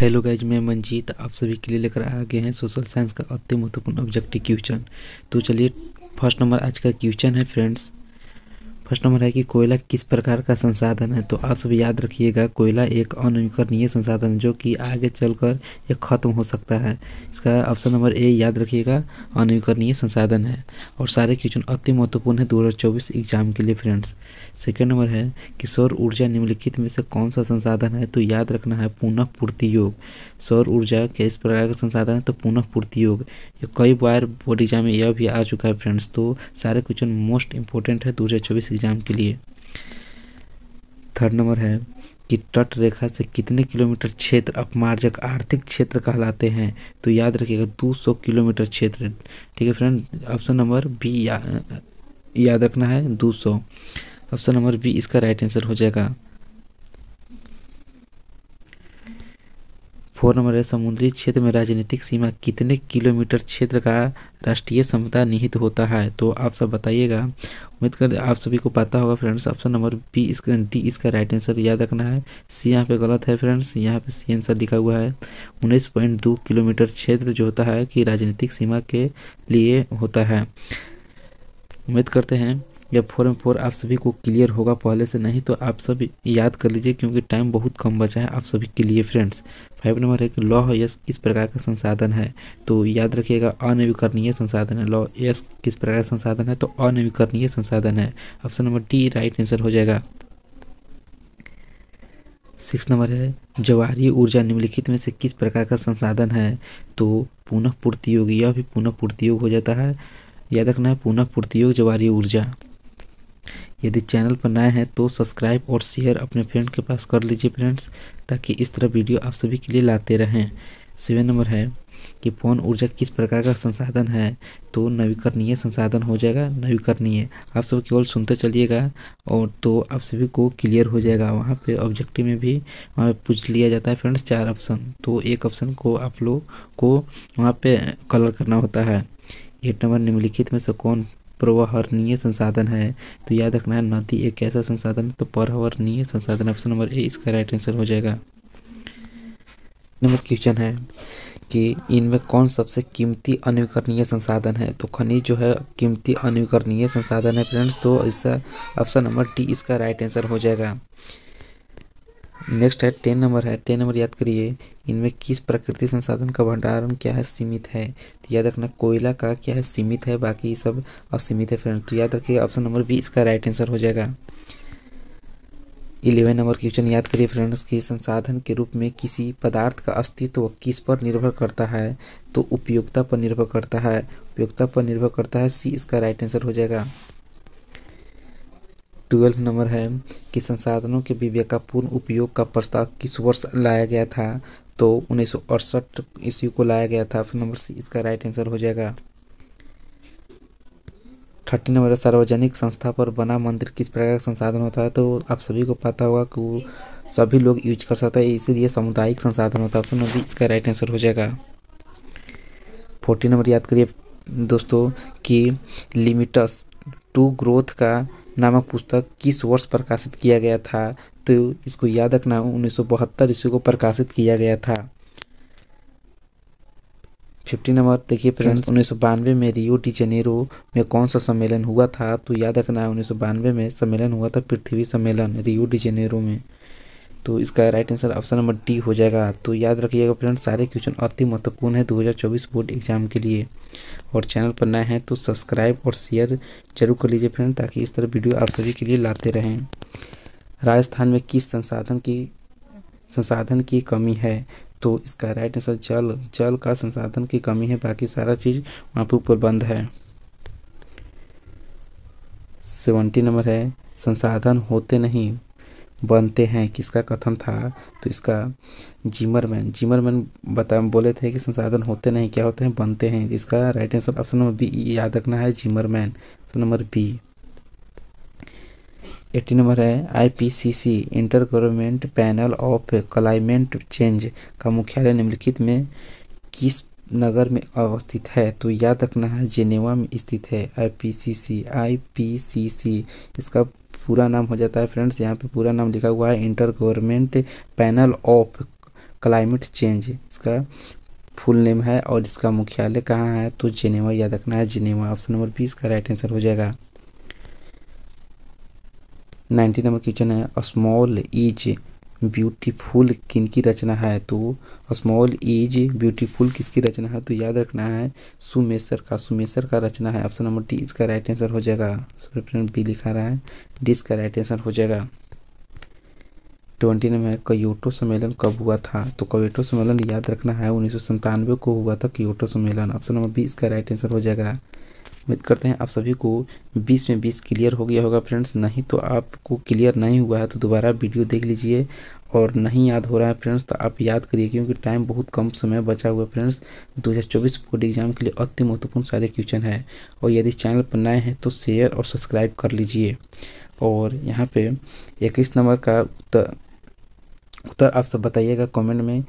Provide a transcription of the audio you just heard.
hello guys मैं मंजीत आप सभी के लिए लेकर आ गए हैं सोशल साइंस का अति महत्वपूर्ण ऑब्जेक्टिव क्वेश्चन तो चलिए फर्स्ट नंबर आज का क्वेश्चन है फ्रेंड्स फर्स्ट नंबर है कि कोयला किस प्रकार का संसाधन है तो आप सब याद रखिएगा कोयला एक अनवीकरणीय संसाधन जो कि आगे चलकर यह खत्म हो सकता है इसका ऑप्शन नंबर ए याद रखिएगा अनवीकरणीय संसाधन है और सारे क्वेश्चन अति महत्वपूर्ण है दो हज़ार चौबीस एग्जाम के लिए फ्रेंड्स सेकेंड नंबर है कि सौर ऊर्जा निम्नलिखित में से कौन सा संसाधन है तो याद रखना है पुनः पूर्ति योग सौर ऊर्जा किस प्रकार का संसाधन है तो पुनः पूर्ति योग ये कई बार बोर्ड एग्जाम में यह भी आ चुका है फ्रेंड्स तो सारे क्वेश्चन मोस्ट इंपॉर्टेंट है दो हज़ार चौबीस एग्ज़ाम के लिए थर्ड नंबर है कि तट रेखा से कितने किलोमीटर क्षेत्र अपमार्जक आर्थिक क्षेत्र कहलाते हैं तो याद रखिएगा 200 किलोमीटर क्षेत्र ठीक है फ्रेंड ऑप्शन नंबर बी या, याद रखना है 200 ऑप्शन नंबर बी इसका राइट आंसर हो जाएगा फोर नंबर है समुद्री क्षेत्र में राजनीतिक सीमा कितने किलोमीटर क्षेत्र का राष्ट्रीय समता निहित होता है तो आप सब बताइएगा उम्मीद कर आप सभी को पता होगा फ्रेंड्स ऑप्शन नंबर बी इसका डी इसका राइट आंसर याद रखना है सी यहाँ पे गलत है फ्रेंड्स यहाँ पे सी आंसर लिखा हुआ है उन्नीस पॉइंट दो किलोमीटर क्षेत्र जो होता है कि राजनीतिक सीमा के लिए होता है उम्मीद करते हैं यह एम फोर आप सभी को क्लियर होगा पहले से नहीं तो आप सभी याद कर लीजिए क्योंकि टाइम बहुत कम बचा है आप सभी के लिए फ्रेंड्स फाइव नंबर है एक लॉ यश किस प्रकार का संसाधन है तो याद रखिएगा अनवीकरणीय संसाधन है लॉ यश किस प्रकार का संसाधन है तो अनवीकरणीय संसाधन है option number D right answer हो जाएगा सिक्स नंबर है जवाहरीय ऊर्जा निम्नलिखित में से किस प्रकार का संसाधन है तो पुनः पूर्ति योग यह भी पुनः पूर्ति योग हो जाता है याद रखना है पुनः पूर्ति योग जवाहरीय ऊर्जा यदि चैनल पर नए हैं तो सब्सक्राइब और शेयर अपने फ्रेंड के पास कर लीजिए फ्रेंड्स ताकि इस तरह वीडियो आप सभी के लिए लाते रहें सेवन नंबर है कि पवन ऊर्जा किस प्रकार का संसाधन है तो नवीकरणीय संसाधन हो जाएगा नवीकरणीय आप सब केवल सुनते चलिएगा और तो आप सभी को क्लियर हो जाएगा वहाँ पे ऑब्जेक्टिव में भी वहाँ पर पूछ लिया जाता है फ्रेंड्स चार ऑप्शन तो एक ऑप्शन को आप लोग को वहाँ पे कलर करना होता है एट नंबर निम्नलिखित में से कौन प्रवहरणीय संसाधन है तो याद रखना है नदी एक ऐसा संसाधन तो प्रवहरणीय संसाधन ऑप्शन नंबर ए इसका राइट आंसर हो जाएगा नंबर क्वेश्चन है कि इनमें कौन सबसे कीमती अनवीकरणीय संसाधन है तो खनिज जो है कीमती अनवीकरणीय संसाधन है फ्रेंड्स तो इसका ऑप्शन नंबर डी इसका राइट आंसर हो जाएगा नेक्स्ट है टेन नंबर है टेन नंबर याद करिए इनमें किस प्रकृति संसाधन का भंडारण क्या है सीमित है तो याद रखना कोयला का क्या है सीमित है बाकी सब असीमित है फ्रेंड तो याद रखिए ऑप्शन नंबर बी इसका राइट आंसर हो जाएगा इलेवन नंबर क्वेश्चन याद करिए फ्रेंड्स कि संसाधन के रूप में किसी पदार्थ का अस्तित्व किस पर निर्भर करता है तो उपयोगिता पर निर्भर करता है उपयोगिता पर निर्भर करता है सी इसका राइट आंसर हो जाएगा ट्वेल्व नंबर है कि संसाधनों के विवेक का पूर्ण उपयोग का प्रस्ताव किस वर्ष लाया गया था तो उन्नीस सौ अड़सठ ईस्वी को लाया गया था ऑप्शन नंबर सी इसका राइट आंसर हो जाएगा थर्टी नंबर सार्वजनिक संस्था पर बना मंदिर किस प्रकार का संसाधन होता है तो आप सभी को पता होगा कि सभी लोग यूज कर सकते हैं इसीलिए सामुदायिक संसाधन होता है ऑप्शन नंबर इसका राइट आंसर हो जाएगा फोर्टी नंबर याद करिए दोस्तों कि लिमिटस टू ग्रोथ का नामक पुस्तक किस वर्ष प्रकाशित किया गया था तो इसको याद रखना उन्नीस सौ बहत्तर ईस्वी को प्रकाशित किया गया था फिफ्टी नंबर देखिए फ्रेंड्स उन्नीस सौ बानवे में रियो डी जेनेरो में कौन सा सम्मेलन हुआ था तो याद रखना है उन्नीस सौ बानवे में सम्मेलन हुआ था पृथ्वी सम्मेलन रियो डी जेनेरो में तो इसका right answer option number D हो जाएगा तो याद रखिएगा फ्रेंड सारे क्वेश्चन अति महत्वपूर्ण है 2024 बोर्ड एग्जाम के लिए और चैनल पर नए हैं तो सब्सक्राइब और शेयर जरूर कर लीजिए फ्रेंड ताकि इस तरह वीडियो आप सभी के लिए लाते रहें राजस्थान में किस संसाधन की संसाधन की कमी है तो इसका राइट आंसर जल जल का संसाधन की कमी है बाकी सारा चीज़ वहाँ पर ऊपर बंद है सेवेंटी नंबर है संसाधन होते नहीं बनते हैं किसका कथन था तो इसका जिमरमैन जिमरमैन बता बोले थे कि संसाधन होते नहीं क्या होते हैं बनते हैं इसका right answer option number B याद रखना है Zimmerman option number B eighteen number है IPCC inter government panel of climate change का मुख्यालय निम्नलिखित में किस नगर में अवस्थित है तो याद रखना है जेनेवा में स्थित है आईपीसीसी आईपीसीसी इसका पूरा नाम हो जाता है फ्रेंड्स यहाँ पे पूरा नाम लिखा हुआ है inter government panel of climate change इसका फुल नेम है और इसका मुख्यालय कहाँ है तो जिनेवा याद रखना है जिनेवा ऑप्शन नंबर बी इसका राइट आंसर हो जाएगा नाइन्टी नंबर क्वेश्चन है स्मॉल ईच ब्यूटीफुल किन की रचना है तो स्मॉल इज ब्यूटीफुल किसकी रचना है तो याद रखना है सुमेसर का सुमेसर का रचना है ऑप्शन नंबर डी इसका राइट आंसर हो जाएगा ऑप्शन बी लिखा रहा है डी इसका राइट आंसर हो जाएगा ट्वेंटी नंबर है कयोटो सम्मेलन कब हुआ था तो कयोटो सम्मेलन याद रखना है उन्नीस को हुआ था क्योटो सम्मेलन ऑप्शन नंबर बी इसका राइट आंसर हो जाएगा उम्मीद करते हैं आप सभी को 20 में 20 क्लियर हो गया होगा फ्रेंड्स नहीं तो आपको क्लियर नहीं हुआ है तो दोबारा वीडियो देख लीजिए और नहीं याद हो रहा है फ्रेंड्स तो आप याद करिए क्योंकि टाइम बहुत कम समय बचा हुआ है फ्रेंड्स 2024 बोर्ड एग्जाम के लिए अति महत्वपूर्ण सारे क्वेश्चन है और यदि चैनल पर नए हैं तो शेयर और सब्सक्राइब कर लीजिए और यहाँ पे इक्कीस नंबर का उत्तर उत्तर आप सब बताइएगा कमेंट में